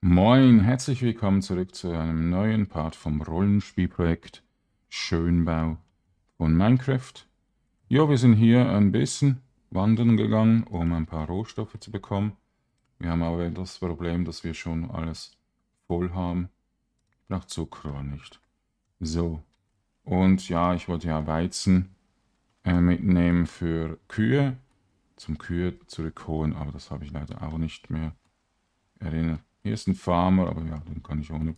Moin, herzlich willkommen zurück zu einem neuen Part vom Rollenspielprojekt Schönbau von Minecraft. Ja, wir sind hier ein bisschen wandern gegangen, um ein paar Rohstoffe zu bekommen. Wir haben aber das Problem, dass wir schon alles voll haben. Nach Zuckerrohr nicht. So. Und ja, ich wollte ja Weizen äh, mitnehmen für Kühe. Zum Kühe zurückholen, aber das habe ich leider auch nicht mehr erinnert hier ist ein Farmer, aber ja, den kann ich ohne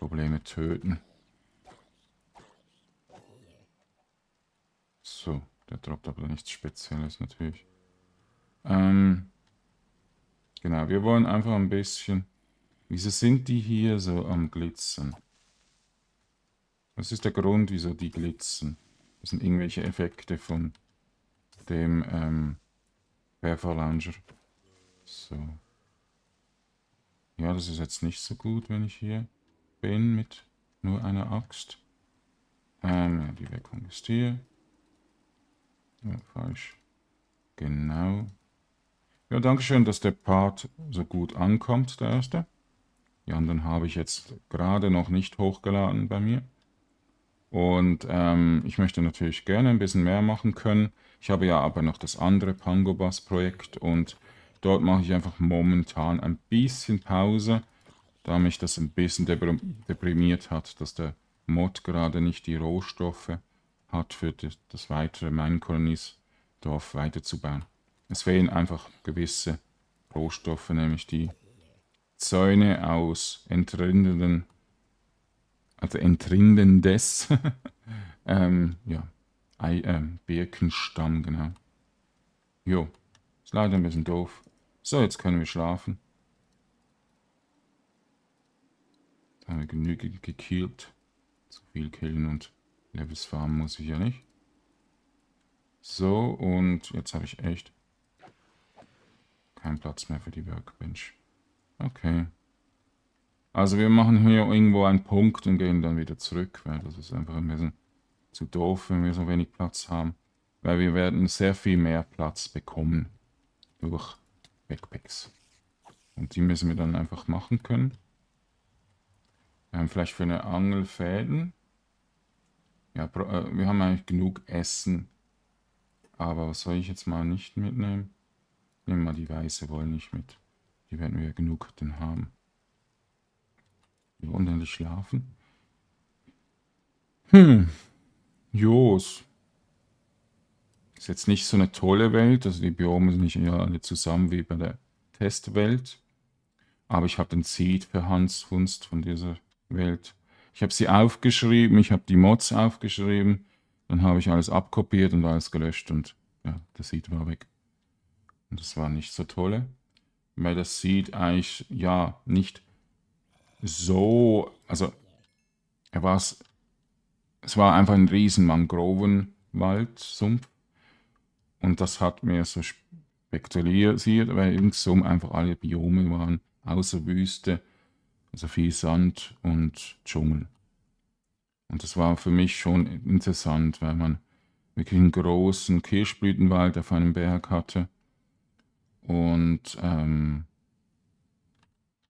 Probleme töten. So, der droppt aber nichts Spezielles natürlich. Ähm, genau, wir wollen einfach ein bisschen... Wieso sind die hier so am Glitzen? Was ist der Grund, wieso die glitzen? Das sind irgendwelche Effekte von dem ähm, Werfer Launcher. So. Ja, das ist jetzt nicht so gut, wenn ich hier bin mit nur einer Axt. Ähm, die Weckung ist hier. Ja, falsch. Genau. Ja, danke schön, dass der Part so gut ankommt, der erste. Die anderen habe ich jetzt gerade noch nicht hochgeladen bei mir. Und ähm, ich möchte natürlich gerne ein bisschen mehr machen können. Ich habe ja aber noch das andere Pango Projekt und Dort mache ich einfach momentan ein bisschen Pause, da mich das ein bisschen deprimiert hat, dass der Mod gerade nicht die Rohstoffe hat für das weitere Minecolonies-Dorf weiterzubauen. Es fehlen einfach gewisse Rohstoffe, nämlich die Zäune aus entrindenden, also entrindendes ähm, ja, I, äh, Birkenstamm, genau. Jo, ist leider ein bisschen doof. So, jetzt können wir schlafen. Da haben wir genügend gekillt. Zu viel killen und Levels farmen muss ich ja nicht. So, und jetzt habe ich echt keinen Platz mehr für die Workbench. Okay. Also wir machen hier irgendwo einen Punkt und gehen dann wieder zurück, weil das ist einfach ein bisschen zu doof, wenn wir so wenig Platz haben. Weil wir werden sehr viel mehr Platz bekommen durch Backpacks. Und die müssen wir dann einfach machen können. Wir ähm, haben vielleicht für eine Angelfäden. Ja, äh, wir haben eigentlich genug Essen. Aber was soll ich jetzt mal nicht mitnehmen? Nehmen wir die weiße Wolle nicht mit. Die werden wir ja genug dann haben. Wir wollen unendlich schlafen. Hm. Jos. Ist jetzt nicht so eine tolle Welt, also die Biome sind nicht alle zusammen wie bei der Testwelt. Aber ich habe den Seed für Hans Kunst von dieser Welt. Ich habe sie aufgeschrieben, ich habe die Mods aufgeschrieben, dann habe ich alles abkopiert und alles gelöscht und ja, der Seed war weg. Und das war nicht so toll, weil das Seed eigentlich, ja, nicht so, also er war es, es war einfach ein riesen Mangrovenwald, Sumpf und das hat mir so spektualisiert, weil ringsum einfach alle Biome waren, außer Wüste, also viel Sand und Dschungel. Und das war für mich schon interessant, weil man wirklich einen großen Kirschblütenwald auf einem Berg hatte. Und ähm,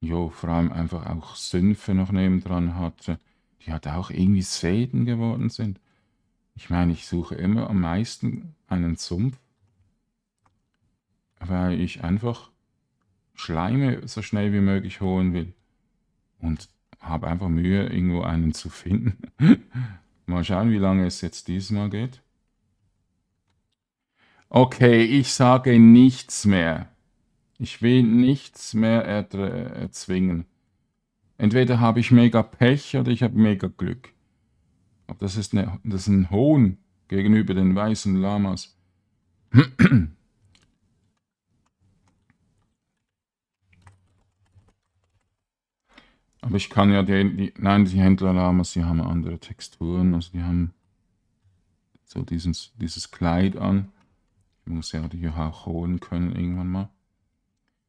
jo, vor allem einfach auch Sümpfe noch nebendran hatte, die halt auch irgendwie selten geworden sind. Ich meine, ich suche immer am meisten einen Sumpf, weil ich einfach Schleime so schnell wie möglich holen will. Und habe einfach Mühe, irgendwo einen zu finden. mal schauen, wie lange es jetzt diesmal geht. Okay, ich sage nichts mehr. Ich will nichts mehr erzwingen. Entweder habe ich mega Pech oder ich habe mega Glück. Aber das ist, eine, das ist ein Hohn gegenüber den weißen Lamas. Aber ich kann ja die, die nein, die Händlerlamas, die haben andere Texturen, also die haben so dieses, dieses Kleid an. Ich muss ja die auch holen können irgendwann mal.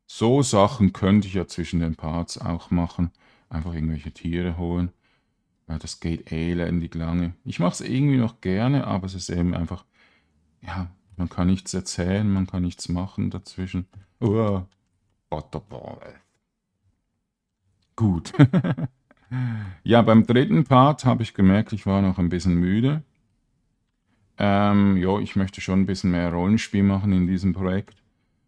So Sachen könnte ich ja zwischen den Parts auch machen. Einfach irgendwelche Tiere holen. Weil das geht elendig eh lange. Ich mache es irgendwie noch gerne, aber es ist eben einfach, ja, man kann nichts erzählen, man kann nichts machen dazwischen. Uah. Butterball. Gut. ja, beim dritten Part habe ich gemerkt, ich war noch ein bisschen müde. Ähm, ja, ich möchte schon ein bisschen mehr Rollenspiel machen in diesem Projekt.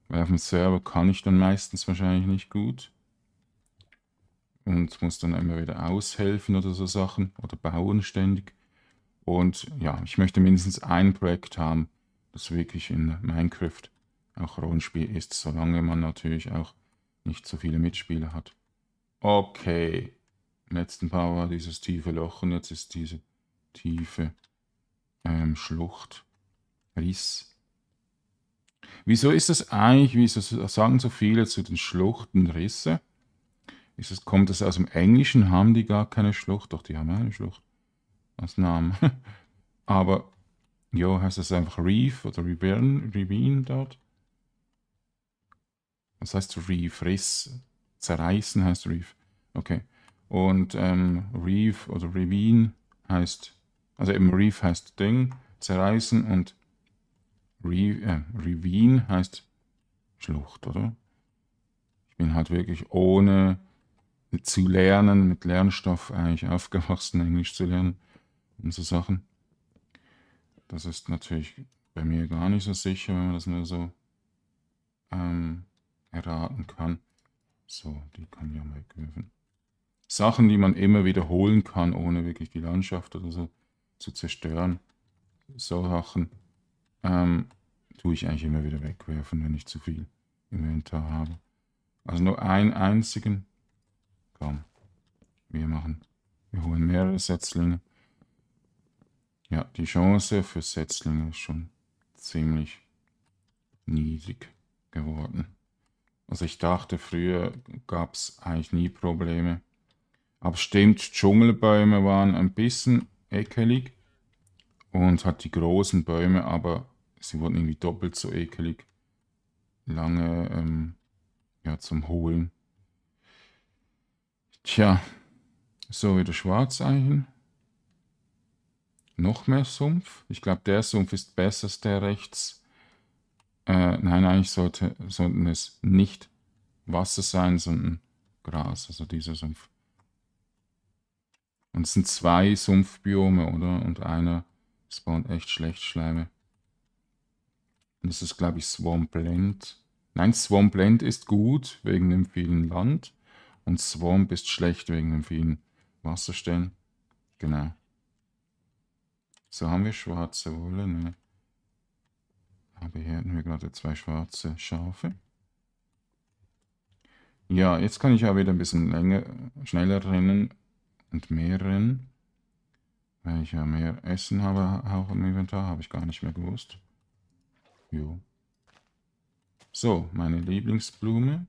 Weil auf dem Server kann ich dann meistens wahrscheinlich nicht gut und muss dann immer wieder aushelfen oder so Sachen oder bauen ständig. Und ja, ich möchte mindestens ein Projekt haben, das wirklich in Minecraft auch Rollenspiel ist, solange man natürlich auch nicht so viele Mitspieler hat. Okay, im letzten paar war dieses tiefe Loch und jetzt ist diese tiefe ähm, Schlucht, Riss. Wieso ist das eigentlich, wieso sagen so viele zu den Schluchten Risse? Ist es, kommt das aus dem Englischen? Haben die gar keine Schlucht? Doch, die haben eine Schlucht als Namen. Aber, jo, heißt das einfach Reef oder Ravine, Ravine dort? Was heißt Reef? Riss? Zerreißen heißt Reef. Okay. Und ähm, Reef oder Ravine heißt, also eben Reef heißt Ding, zerreißen und Re, äh, heißt Schlucht, oder? Ich bin halt wirklich ohne zu lernen, mit Lernstoff eigentlich aufgewachsen, Englisch zu lernen und so Sachen. Das ist natürlich bei mir gar nicht so sicher, wenn man das nur so ähm, erraten kann. So, die kann ich auch mal wegwerfen. Sachen, die man immer wiederholen kann, ohne wirklich die Landschaft oder so zu zerstören. So Sachen ähm, tue ich eigentlich immer wieder wegwerfen, wenn ich zu viel im Inventar habe. Also nur einen einzigen Komm. Wir machen. Wir holen mehrere Setzlinge. Ja, die Chance für Setzlinge ist schon ziemlich niedrig geworden. Also ich dachte, früher gab es eigentlich nie Probleme. Aber stimmt, Dschungelbäume waren ein bisschen ekelig und hat die großen Bäume, aber sie wurden irgendwie doppelt so ekelig lange ähm, ja, zum Holen. Tja, so wieder schwarz Schwarzeichen. Noch mehr Sumpf. Ich glaube, der Sumpf ist besser als der rechts. Äh, nein, eigentlich sollte, sollten es nicht Wasser sein, sondern Gras, also dieser Sumpf. Und es sind zwei Sumpfbiome, oder? Und einer spawnt echt schlecht Schleime. Und das ist, glaube ich, Swampland. Nein, Swampland ist gut, wegen dem vielen Land. Und Swamp ist schlecht wegen den vielen Wasserstellen. Genau. So haben wir schwarze Wolle. Ne? Aber hier hatten wir gerade zwei schwarze Schafe. Ja, jetzt kann ich ja wieder ein bisschen länger, schneller rennen und mehr rennen. Weil ich ja mehr Essen habe auch im Inventar, habe ich gar nicht mehr gewusst. Jo. So, meine Lieblingsblume.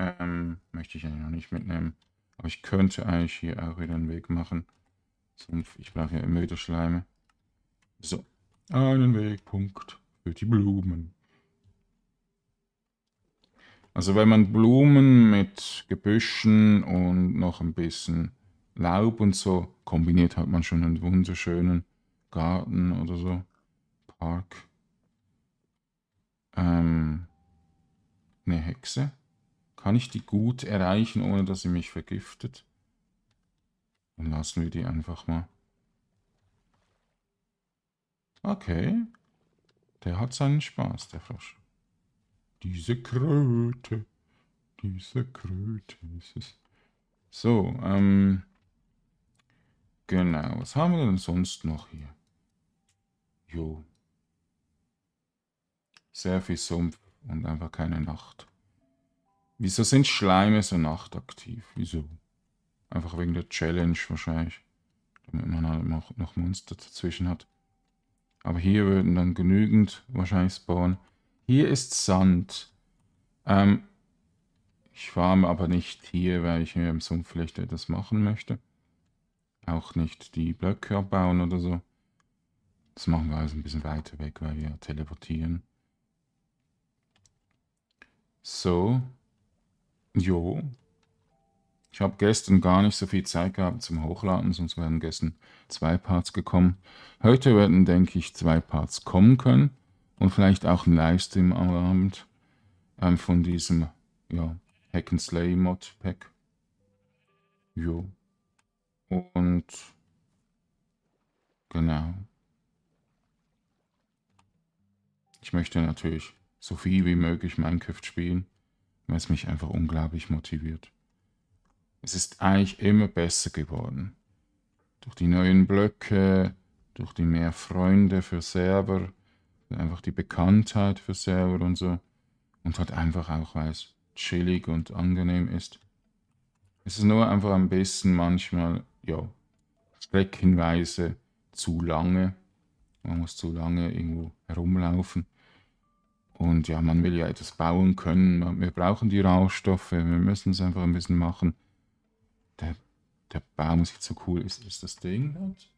Ähm, möchte ich eigentlich noch nicht mitnehmen. Aber ich könnte eigentlich hier auch wieder einen Weg machen. Ich brauche ja immer wieder Schleime. So. Einen Wegpunkt für die Blumen. Also wenn man Blumen mit Gebüschen und noch ein bisschen Laub und so kombiniert, hat man schon einen wunderschönen Garten oder so. Park. Ähm, eine Hexe. Kann ich die gut erreichen, ohne dass sie mich vergiftet? Dann lassen wir die einfach mal. Okay. Der hat seinen Spaß, der Frosch. Diese Kröte. Diese Kröte ist es. So, ähm. Genau, was haben wir denn sonst noch hier? Jo. Sehr viel Sumpf und einfach keine Nacht. Wieso sind Schleime so nachtaktiv? Wieso? Einfach wegen der Challenge wahrscheinlich. Damit man halt noch, noch Monster dazwischen hat. Aber hier würden dann genügend wahrscheinlich spawnen. Hier ist Sand. Ähm, ich farme aber nicht hier, weil ich hier im Sumpf vielleicht etwas machen möchte. Auch nicht die Blöcke abbauen oder so. Das machen wir also ein bisschen weiter weg, weil wir teleportieren. So, Jo. Ich habe gestern gar nicht so viel Zeit gehabt zum Hochladen, sonst wären gestern zwei Parts gekommen. Heute werden, denke ich, zwei Parts kommen können und vielleicht auch ein Livestream am Abend ähm, von diesem ja, Hack and Slay Mod Pack. Jo. Und genau. Ich möchte natürlich so viel wie möglich Minecraft spielen weil es mich einfach unglaublich motiviert. Es ist eigentlich immer besser geworden. Durch die neuen Blöcke, durch die mehr Freunde für Server, einfach die Bekanntheit für Server und so. Und halt einfach auch, weil es chillig und angenehm ist. Es ist nur einfach ein bisschen manchmal, ja, streckenweise zu lange. Man muss zu lange irgendwo herumlaufen. Und ja, man will ja etwas bauen können. Wir brauchen die Rauchstoffe, wir müssen es einfach ein bisschen machen. Der, der Baum sieht so cool. Ist, ist das Ding dort?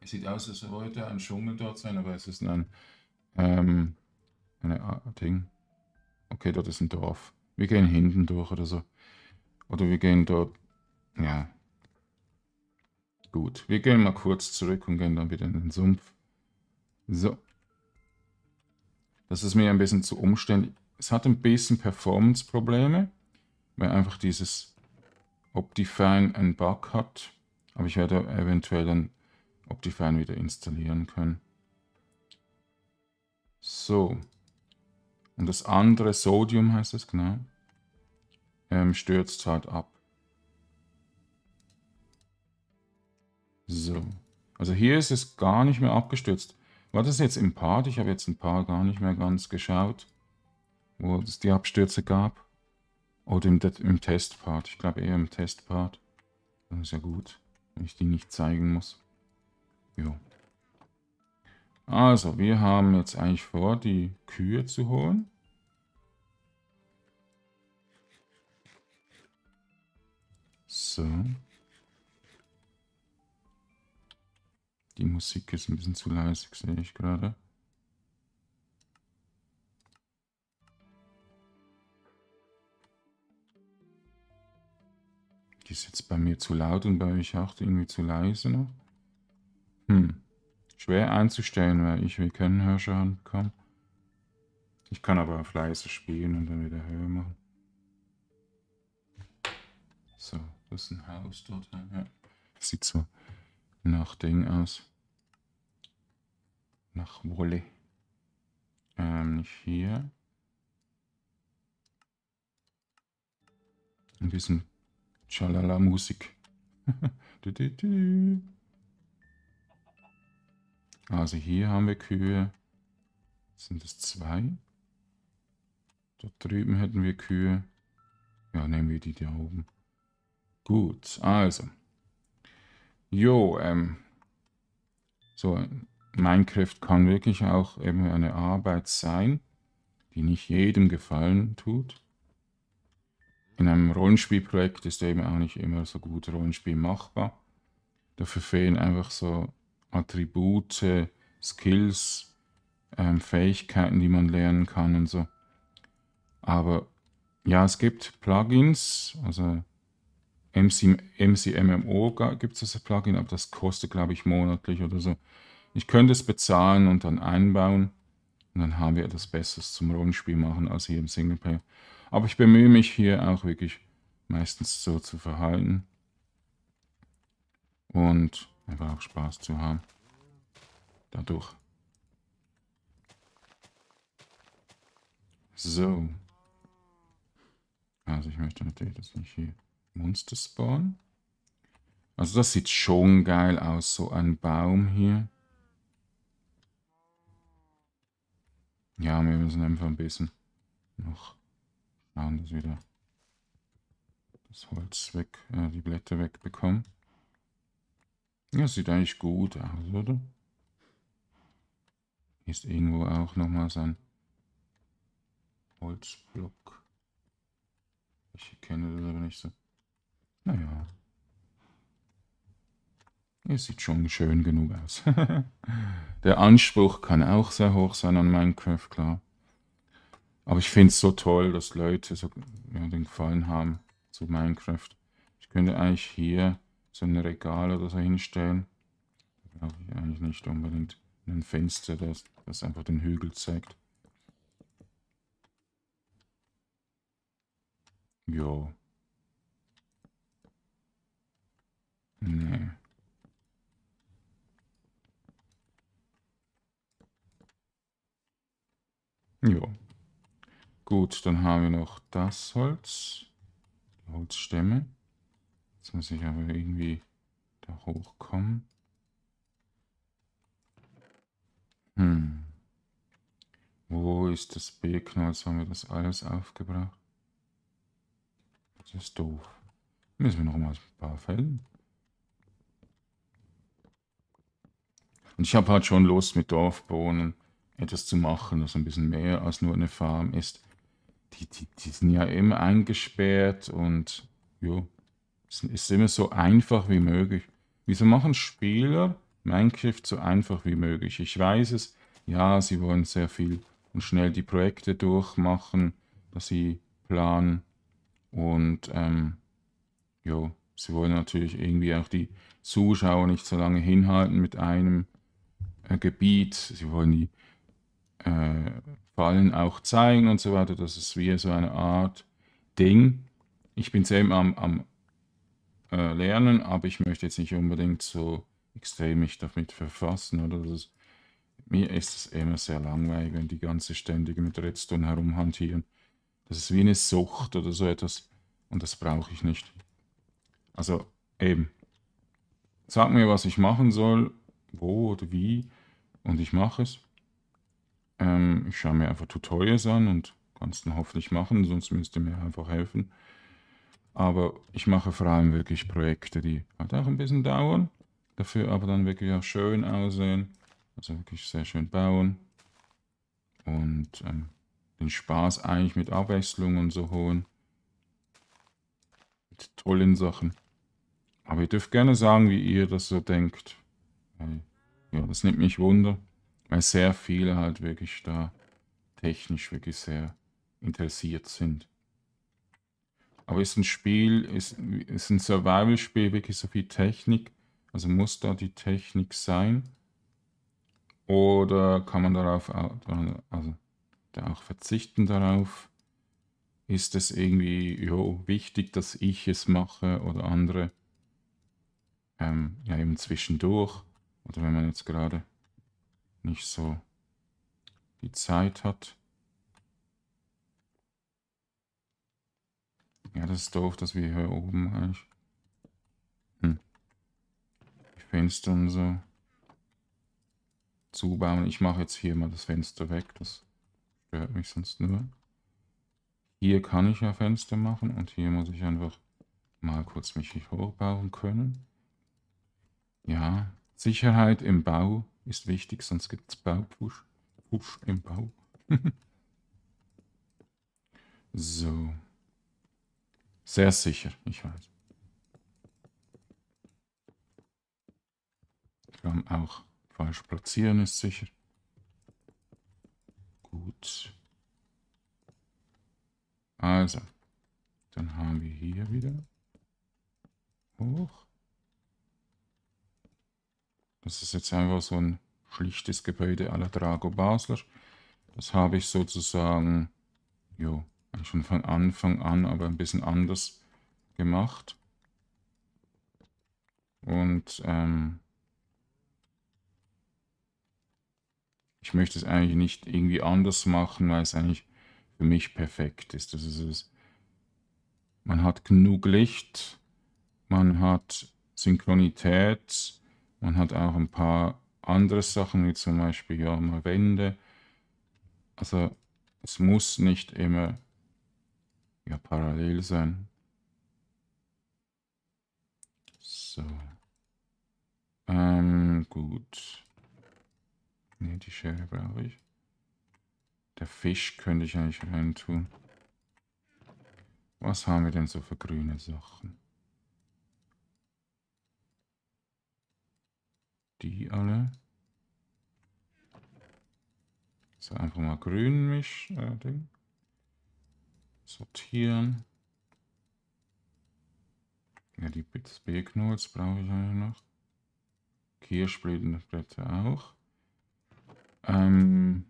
Es sieht aus, als wollte ein Dschungel dort sein, aber es ist ein ähm, eine Art Ding. Okay, dort ist ein Dorf. Wir gehen hinten durch oder so. Oder wir gehen dort. Ja. Gut. Wir gehen mal kurz zurück und gehen dann wieder in den Sumpf. So. Das ist mir ein bisschen zu umständlich. Es hat ein bisschen Performance-Probleme, weil einfach dieses Optifine einen Bug hat. Aber ich werde eventuell dann Optifine wieder installieren können. So. Und das andere, Sodium heißt es, genau, ähm, stürzt halt ab. So. Also hier ist es gar nicht mehr abgestürzt. War das jetzt im Part? Ich habe jetzt ein paar gar nicht mehr ganz geschaut, wo es die Abstürze gab. Oder im, im Testpart. Ich glaube eher im Testpart. Das ist ja gut, wenn ich die nicht zeigen muss. Jo. Also, wir haben jetzt eigentlich vor, die Kühe zu holen. So. Die Musik ist ein bisschen zu leise, sehe ich gerade. Die ist jetzt bei mir zu laut und bei euch auch irgendwie zu leise noch. Hm. Schwer einzustellen, weil ich will keinen Hörschaden bekommen. Ich kann aber auf leise spielen und dann wieder höher machen. So, das ist ein Haus dort. Ja. Sieht so nach Ding aus. Nach Wolle. Ähm, nicht hier. Ein bisschen Chalala-Musik. also hier haben wir Kühe. Sind es zwei? Da drüben hätten wir Kühe. Ja, nehmen wir die da oben. Gut, also. Jo, ähm, so Minecraft kann wirklich auch eben eine Arbeit sein, die nicht jedem gefallen tut. In einem Rollenspielprojekt ist eben auch nicht immer so gut Rollenspiel machbar. Dafür fehlen einfach so Attribute, Skills, ähm, Fähigkeiten, die man lernen kann und so. Aber ja, es gibt Plugins, also MC, MCMMO gibt es das Plugin, aber das kostet, glaube ich, monatlich oder so. Ich könnte es bezahlen und dann einbauen. Und dann haben wir etwas Besseres zum Rollenspiel machen als hier im Singleplayer. Aber ich bemühe mich hier auch wirklich meistens so zu verhalten. Und einfach auch Spaß zu haben. Dadurch. So. Also ich möchte natürlich das nicht hier. Monster Spawn. Also das sieht schon geil aus, so ein Baum hier. Ja, wir müssen einfach ein bisschen noch schauen, dass wir da das Holz weg, äh, die Blätter wegbekommen. Ja, sieht eigentlich gut aus, oder? Hier ist irgendwo auch nochmal sein Holzblock. Ich kenne das aber nicht so. Naja. Es sieht schon schön genug aus. Der Anspruch kann auch sehr hoch sein an Minecraft, klar. Aber ich finde es so toll, dass Leute so ja, den Gefallen haben zu Minecraft. Ich könnte eigentlich hier so ein Regal oder so hinstellen. Glaube ich eigentlich nicht unbedingt. Ein Fenster, das, das einfach den Hügel zeigt. Jo. Nee. Jo. Gut, dann haben wir noch das Holz. Holzstämme. Jetzt muss ich aber irgendwie da hochkommen. Hm. Wo ist das B-Knolz? Haben wir das alles aufgebracht? Das ist doof. Müssen wir noch mal ein paar fällen. Und ich habe halt schon Lust, mit Dorfbohnen etwas zu machen, was ein bisschen mehr als nur eine Farm ist. Die, die, die sind ja immer eingesperrt und ja, es ist immer so einfach wie möglich. Wieso machen Spieler Minecraft so einfach wie möglich? Ich weiß es, ja, sie wollen sehr viel und schnell die Projekte durchmachen, dass sie planen und ähm, ja, sie wollen natürlich irgendwie auch die Zuschauer nicht so lange hinhalten mit einem äh, Gebiet. Sie wollen die äh, Fallen auch zeigen und so weiter. Das ist wie so eine Art Ding. Ich bin selber am, am äh, Lernen, aber ich möchte jetzt nicht unbedingt so extrem mich damit verfassen. Oder? Ist, mir ist es immer sehr langweilig, wenn die ganze ständige mit Redstone herumhantieren. Das ist wie eine Sucht oder so etwas. Und das brauche ich nicht. Also eben. Sag mir, was ich machen soll wo oder wie und ich mache es. Ähm, ich schaue mir einfach Tutorials an und kann es dann hoffentlich machen, sonst müsst ihr mir einfach helfen. Aber ich mache vor allem wirklich Projekte, die halt auch ein bisschen dauern, dafür aber dann wirklich auch schön aussehen. Also wirklich sehr schön bauen und ähm, den Spaß eigentlich mit Abwechslung und so holen. Mit tollen Sachen. Aber ihr dürft gerne sagen, wie ihr das so denkt. Ja, das nimmt mich wunder, weil sehr viele halt wirklich da technisch wirklich sehr interessiert sind. Aber ist ein Spiel, ist, ist ein Survival-Spiel wirklich so viel Technik? Also muss da die Technik sein? Oder kann man darauf also, da auch verzichten darauf? Ist es irgendwie jo, wichtig, dass ich es mache oder andere? Ähm, ja, eben zwischendurch. Oder wenn man jetzt gerade nicht so die Zeit hat. Ja, das ist doof, dass wir hier oben eigentlich hm. die Fenster und so zubauen. Ich mache jetzt hier mal das Fenster weg, das stört mich sonst nur. Hier kann ich ja Fenster machen und hier muss ich einfach mal kurz mich hochbauen können. Ja, Sicherheit im Bau ist wichtig, sonst gibt es Baupush. Push im Bau. so. Sehr sicher, ich weiß. Kann auch falsch platzieren ist sicher. Gut. Also, dann haben wir hier wieder hoch. Das ist jetzt einfach so ein schlichtes Gebäude aller Drago Basler. Das habe ich sozusagen, jo, schon von Anfang an, aber ein bisschen anders gemacht. Und ähm, ich möchte es eigentlich nicht irgendwie anders machen, weil es eigentlich für mich perfekt ist. Das ist es. Man hat genug Licht, man hat Synchronität, man hat auch ein paar andere Sachen, wie zum Beispiel ja mal Wände. Also es muss nicht immer ja, parallel sein. So. Ähm, gut. Ne, die Schere brauche ich. Der Fisch könnte ich eigentlich reintun. Was haben wir denn so für grüne Sachen? die alle. So, einfach mal grün misch äh, Ding. Sortieren. Ja, die Bits B-Knolls brauche ich eigentlich noch. Kirschblätter auch. Ähm,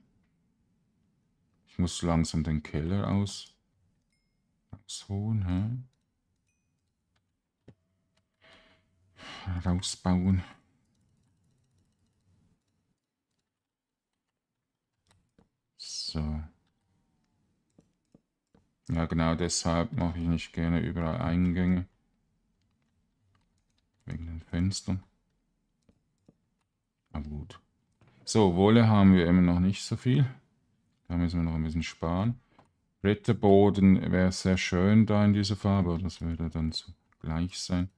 ich muss langsam den Keller aus ausholen. Hä? Rausbauen. So. Also, ja, genau deshalb mache ich nicht gerne überall Eingänge. Wegen den Fenstern. Aber gut. So, Wolle haben wir immer noch nicht so viel. Da müssen wir noch ein bisschen sparen. Ritterboden wäre sehr schön da in dieser Farbe. Das würde dann so gleich sein.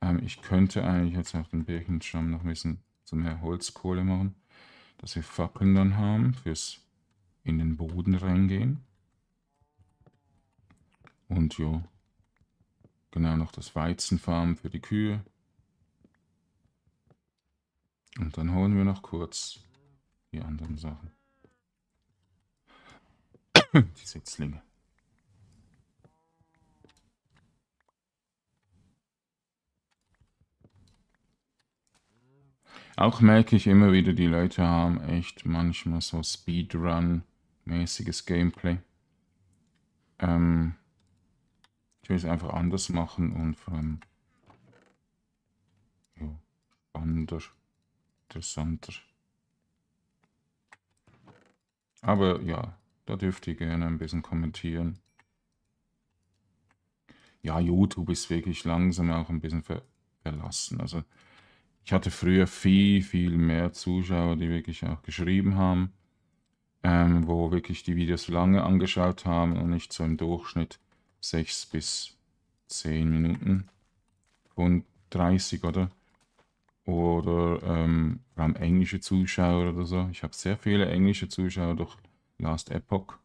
Ähm, ich könnte eigentlich jetzt auf den Birkenstamm noch ein bisschen so mehr Holzkohle machen. Dass wir Fackeln dann haben fürs in den Boden reingehen. Und ja, genau noch das Weizenfarm für die Kühe. Und dann holen wir noch kurz die anderen Sachen. die Setzlinge. Auch merke ich immer wieder, die Leute haben echt manchmal so Speedrun mäßiges Gameplay. Ähm, ich will es einfach anders machen und vor allem ja, spannender, interessanter. Aber ja, da dürft ihr gerne ein bisschen kommentieren. Ja, YouTube ist wirklich langsam auch ein bisschen ver verlassen. Also ich hatte früher viel, viel mehr Zuschauer, die wirklich auch geschrieben haben ähm, wo wirklich die Videos lange angeschaut haben und nicht so im Durchschnitt 6 bis 10 Minuten und 30 oder oder ähm, vor allem englische Zuschauer oder so. Ich habe sehr viele englische Zuschauer durch Last Epoch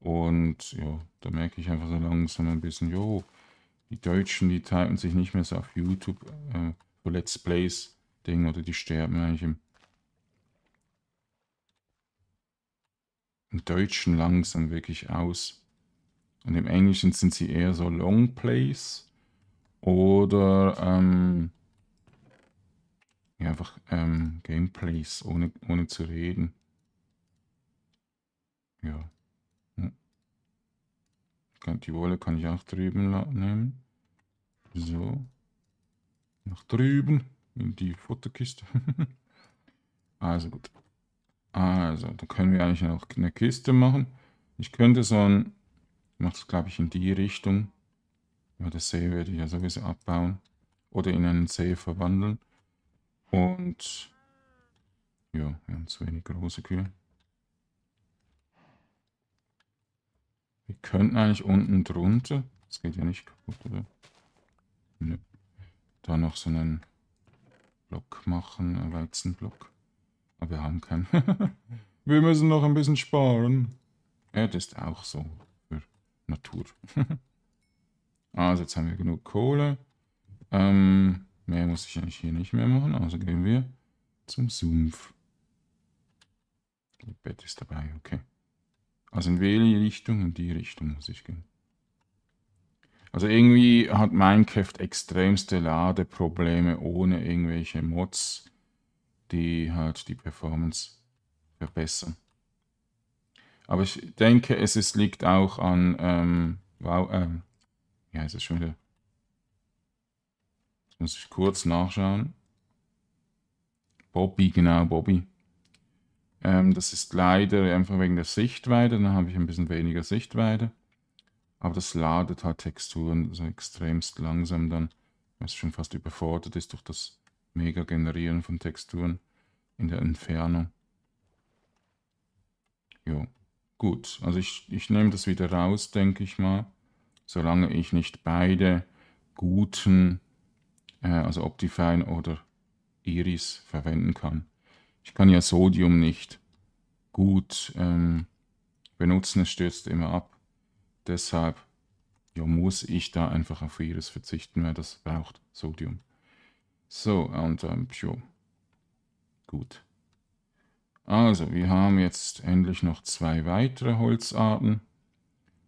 und ja, da merke ich einfach so langsam ein bisschen, jo, die Deutschen, die teilen sich nicht mehr so auf YouTube äh, Let's Plays Ding oder die sterben eigentlich im im Deutschen langsam wirklich aus. Und im Englischen sind sie eher so Long Plays oder ähm, ja, einfach ähm, Gameplays, ohne, ohne zu reden. Ja. ja. Hm. Die Wolle kann ich auch drüben nehmen. So. Nach drüben in die Futterkiste. also gut. Also, da können wir eigentlich noch eine Kiste machen. Ich könnte so ein... Ich mache das, glaube ich, in die Richtung. Ja, das See werde ich ja sowieso abbauen. Oder in einen See verwandeln. Und... Ja, wir haben zu wenig große Kühe. Wir könnten eigentlich unten drunter... Das geht ja nicht kaputt, oder? Nö. Da noch so einen Block machen, einen Weizenblock. Aber wir haben keinen. wir müssen noch ein bisschen sparen. Ja, das ist auch so. Für Natur. also, jetzt haben wir genug Kohle. Ähm, mehr muss ich eigentlich hier nicht mehr machen. Also gehen wir zum Sumpf. Die Bett ist dabei, okay. Also in welche Richtung? In die Richtung muss ich gehen. Also irgendwie hat Minecraft extremste Ladeprobleme ohne irgendwelche Mods die halt die Performance verbessern. Aber ich denke, es ist, liegt auch an, ähm, wow, ähm, ja, es schon wieder. Jetzt muss ich kurz nachschauen. Bobby, genau, Bobby. Ähm, das ist leider einfach wegen der Sichtweite, dann habe ich ein bisschen weniger Sichtweite. Aber das ladet halt Texturen so extremst langsam dann, weil es schon fast überfordert ist durch das mega generieren von Texturen in der Entfernung. Jo, gut. Also ich, ich nehme das wieder raus, denke ich mal. Solange ich nicht beide guten, äh, also Optifine oder Iris verwenden kann. Ich kann ja Sodium nicht gut ähm, benutzen, es stürzt immer ab. Deshalb ja, muss ich da einfach auf Iris verzichten, wer das braucht, Sodium. So, und ähm, jo. gut. Also, wir haben jetzt endlich noch zwei weitere Holzarten.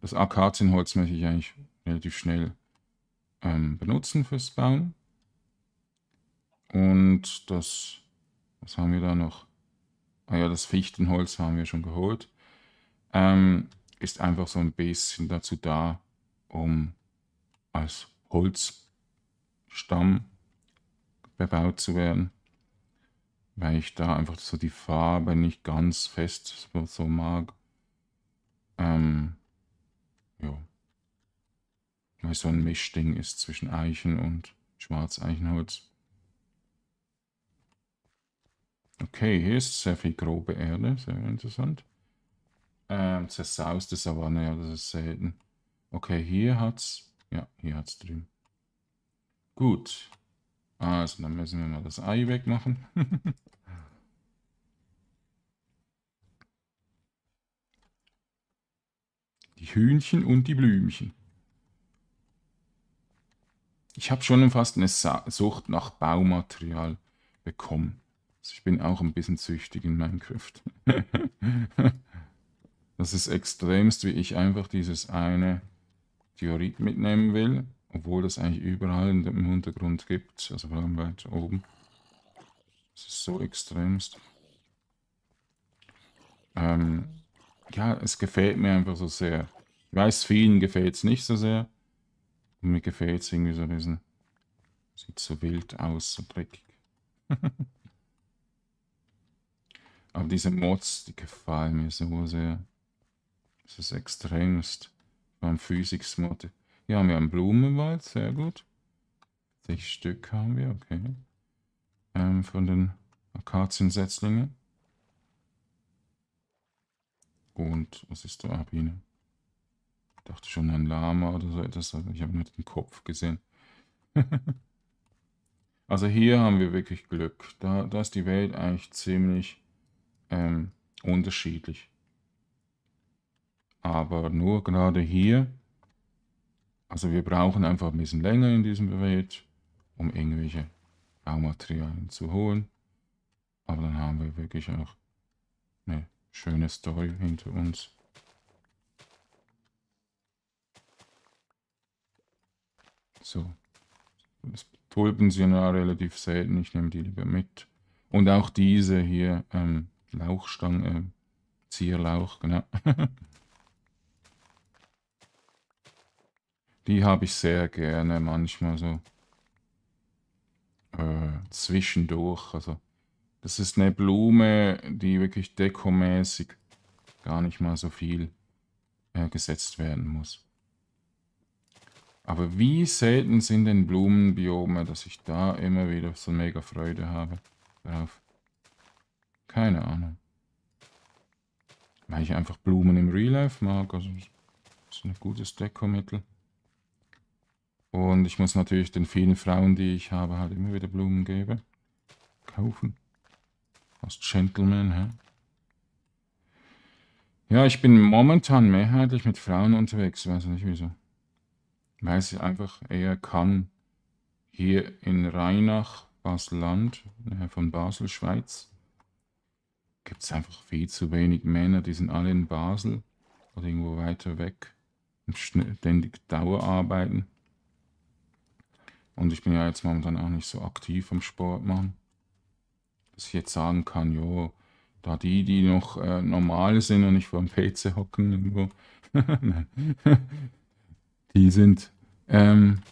Das Akazienholz möchte ich eigentlich relativ schnell ähm, benutzen fürs Bauen. Und das, was haben wir da noch? Ah ja, das Fichtenholz haben wir schon geholt. Ähm, ist einfach so ein bisschen dazu da, um als Holzstamm bebaut zu werden, weil ich da einfach so die Farbe nicht ganz fest so, so mag. Ähm, ja. Weil so ein Mischding ist zwischen Eichen und Schwarzeichenholz. Okay, hier ist sehr viel grobe Erde, sehr interessant. Ähm, zersauste Savanne, ja, das also ist selten. Okay, hier hat's. Ja, hier hat's drin. Gut, Ah, also, dann müssen wir mal das Ei wegmachen. die Hühnchen und die Blümchen. Ich habe schon fast eine Sucht nach Baumaterial bekommen. Also ich bin auch ein bisschen süchtig in Minecraft. das ist extremst, wie ich einfach dieses eine Theorit mitnehmen will. Obwohl das eigentlich überall im Untergrund gibt, also vor allem weit oben. Das ist so extremst. Ähm, ja, es gefällt mir einfach so sehr. Ich weiß, vielen gefällt es nicht so sehr. Und mir gefällt es irgendwie so ein bisschen. Sieht so wild aus, so dreckig. Aber diese Mods, die gefallen mir so sehr. Das ist extremst. Beim Physics-Mod. Hier haben wir einen Blumenwald, sehr gut. 60 Stück haben wir, okay. Ähm, von den Akaziensetzlinge. Und was ist da, Abine? Ah, ich dachte schon ein Lama oder so etwas, aber ich habe nur den Kopf gesehen. also hier haben wir wirklich Glück. Da, da ist die Welt eigentlich ziemlich ähm, unterschiedlich. Aber nur gerade hier also wir brauchen einfach ein bisschen länger in diesem Gerät, um irgendwelche Baumaterialien zu holen. Aber dann haben wir wirklich auch eine schöne Story hinter uns. So, das Tulpen sind ja relativ selten, ich nehme die lieber mit. Und auch diese hier, ähm, Lauchstange, äh, Zierlauch, genau. Die habe ich sehr gerne manchmal so äh, zwischendurch. Also das ist eine Blume, die wirklich dekomäßig gar nicht mal so viel äh, gesetzt werden muss. Aber wie selten sind denn Blumenbiome, dass ich da immer wieder so mega Freude habe drauf. Keine Ahnung. Weil ich einfach Blumen im Real Life mag. Also das ist ein gutes Dekomittel. Und ich muss natürlich den vielen Frauen, die ich habe, halt immer wieder Blumen geben. Kaufen. Als Gentleman, hä? Ja, ich bin momentan mehrheitlich mit Frauen unterwegs, weiß nicht wieso. Weil ich einfach eher kann, hier in Rheinach, Basel-Land, von Basel, Schweiz, gibt es einfach viel zu wenig Männer, die sind alle in Basel oder irgendwo weiter weg und ständig Dauer arbeiten. Und ich bin ja jetzt momentan auch nicht so aktiv am Sport machen. Dass ich jetzt sagen kann, jo, da die, die noch äh, normale sind und nicht vor dem PC hocken irgendwo, die sind ähm,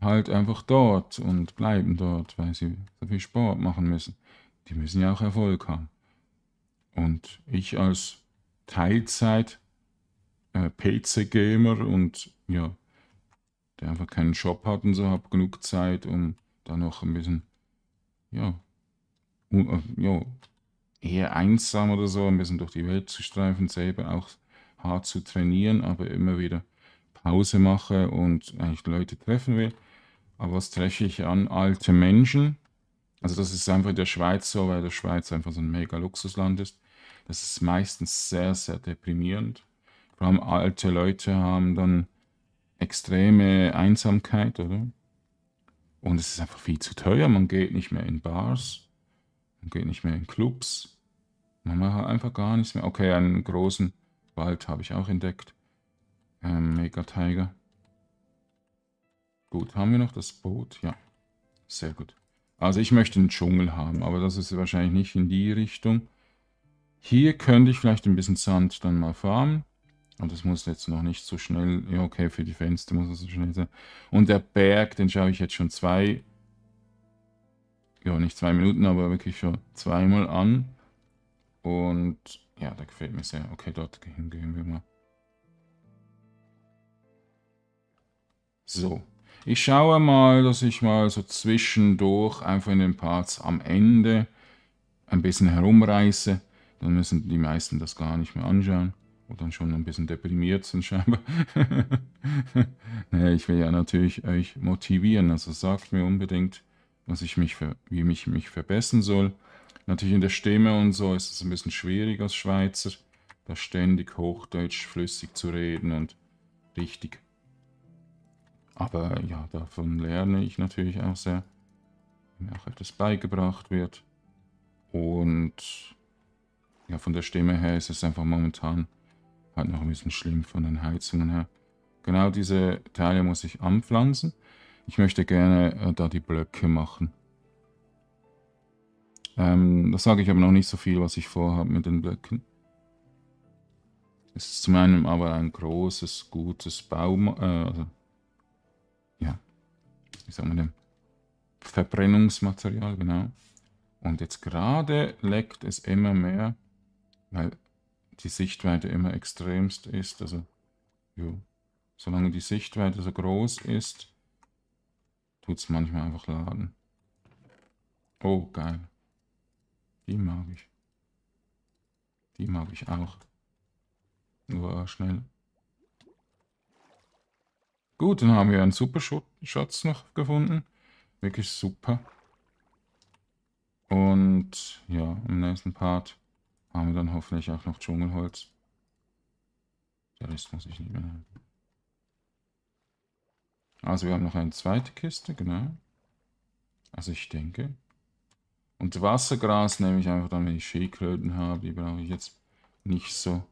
halt einfach dort und bleiben dort, weil sie so viel Sport machen müssen. Die müssen ja auch Erfolg haben. Und ich als Teilzeit äh, PC-Gamer und ja, der einfach keinen Job hat und so, habe genug Zeit, um da noch ein bisschen, ja, äh, ja, eher einsam oder so, ein bisschen durch die Welt zu streifen, selber auch hart zu trainieren, aber immer wieder Pause mache und eigentlich Leute treffen will. Aber was treffe ich an? Alte Menschen. Also das ist einfach in der Schweiz so, weil der Schweiz einfach so ein mega Luxusland ist. Das ist meistens sehr, sehr deprimierend. Vor allem alte Leute haben dann extreme Einsamkeit, oder? Und es ist einfach viel zu teuer. Man geht nicht mehr in Bars, man geht nicht mehr in Clubs. Man macht halt einfach gar nichts mehr. Okay, einen großen Wald habe ich auch entdeckt. Ähm, Mega Tiger. Gut, haben wir noch das Boot? Ja, sehr gut. Also ich möchte einen Dschungel haben, aber das ist wahrscheinlich nicht in die Richtung. Hier könnte ich vielleicht ein bisschen Sand dann mal farmen. Und das muss jetzt noch nicht so schnell. Ja, okay, für die Fenster muss es so schnell sein. Und der Berg, den schaue ich jetzt schon zwei. Ja, nicht zwei Minuten, aber wirklich schon zweimal an. Und ja, der gefällt mir sehr. Okay, dort gehen wir mal. So. Ich schaue mal, dass ich mal so zwischendurch einfach in den Parts am Ende ein bisschen herumreiße. Dann müssen die meisten das gar nicht mehr anschauen wo dann schon ein bisschen deprimiert sind scheinbar. naja, ich will ja natürlich euch motivieren. Also sagt mir unbedingt, was ich mich für, wie mich mich verbessern soll. Natürlich in der Stimme und so ist es ein bisschen schwierig als Schweizer, da ständig Hochdeutsch flüssig zu reden und richtig. Aber ja, davon lerne ich natürlich auch sehr, wenn mir auch etwas beigebracht wird. Und ja, von der Stimme her ist es einfach momentan Halt noch ein bisschen schlimm von den Heizungen her. Genau diese Teile muss ich anpflanzen. Ich möchte gerne äh, da die Blöcke machen. Ähm, das sage ich aber noch nicht so viel, was ich vorhabe mit den Blöcken. Es ist zu meinem aber ein großes, gutes Baum... Äh, also, ja, wie sagen wir denn? Verbrennungsmaterial, genau. Und jetzt gerade leckt es immer mehr, weil die Sichtweite immer extremst ist. Also, jo. solange die Sichtweite so groß ist, tut es manchmal einfach laden. Oh, geil. Die mag ich. Die mag ich auch. Nur äh, schnell. Gut, dann haben wir einen super Schatz noch gefunden. Wirklich super. Und ja, im nächsten Part haben wir dann hoffentlich auch noch Dschungelholz. Der Rest muss ich nicht mehr halten. Also wir haben noch eine zweite Kiste, genau. Also ich denke. Und Wassergras nehme ich einfach dann, wenn ich Schildkröten habe. Die brauche ich jetzt nicht so.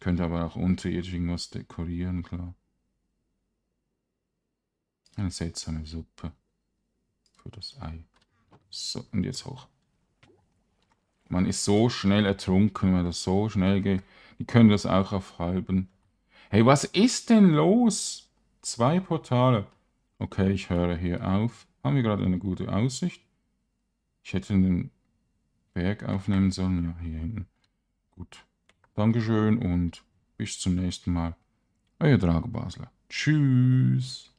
Könnte aber auch unterirdisch irgendwas dekorieren, klar. Eine seltsame Suppe für das Ei. So, und jetzt hoch. Man ist so schnell ertrunken, wenn das so schnell geht. Die können das auch aufhalten. Hey, was ist denn los? Zwei Portale. Okay, ich höre hier auf. Haben wir gerade eine gute Aussicht? Ich hätte einen Berg aufnehmen sollen. Ja, hier hinten. Gut. Dankeschön und bis zum nächsten Mal. Euer Drago Basler. Tschüss.